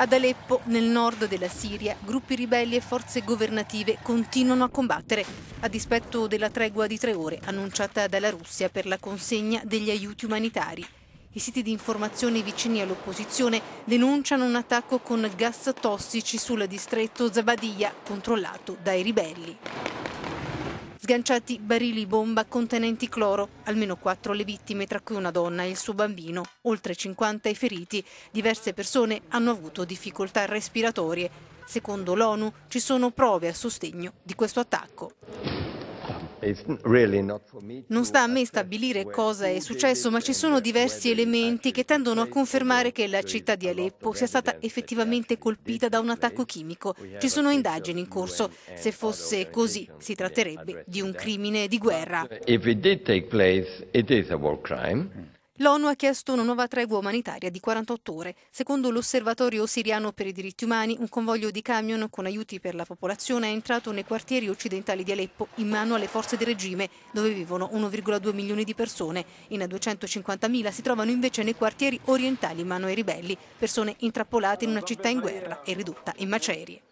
Ad Aleppo, nel nord della Siria, gruppi ribelli e forze governative continuano a combattere, a dispetto della tregua di tre ore annunciata dalla Russia per la consegna degli aiuti umanitari. I siti di informazione vicini all'opposizione denunciano un attacco con gas tossici sul distretto Zabadia, controllato dai ribelli sganciati barili bomba contenenti cloro, almeno quattro le vittime, tra cui una donna e il suo bambino, oltre 50 i feriti, diverse persone hanno avuto difficoltà respiratorie. Secondo l'ONU ci sono prove a sostegno di questo attacco. Non sta a me stabilire cosa è successo, ma ci sono diversi elementi che tendono a confermare che la città di Aleppo sia stata effettivamente colpita da un attacco chimico. Ci sono indagini in corso. Se fosse così, si tratterebbe di un crimine di guerra. Se it did take place, it is a war crime. L'ONU ha chiesto una nuova tregua umanitaria di 48 ore. Secondo l'Osservatorio siriano per i diritti umani, un convoglio di camion con aiuti per la popolazione è entrato nei quartieri occidentali di Aleppo in mano alle forze del regime, dove vivono 1,2 milioni di persone. In 250 mila si trovano invece nei quartieri orientali in mano ai ribelli, persone intrappolate in una città in guerra e ridotta in macerie.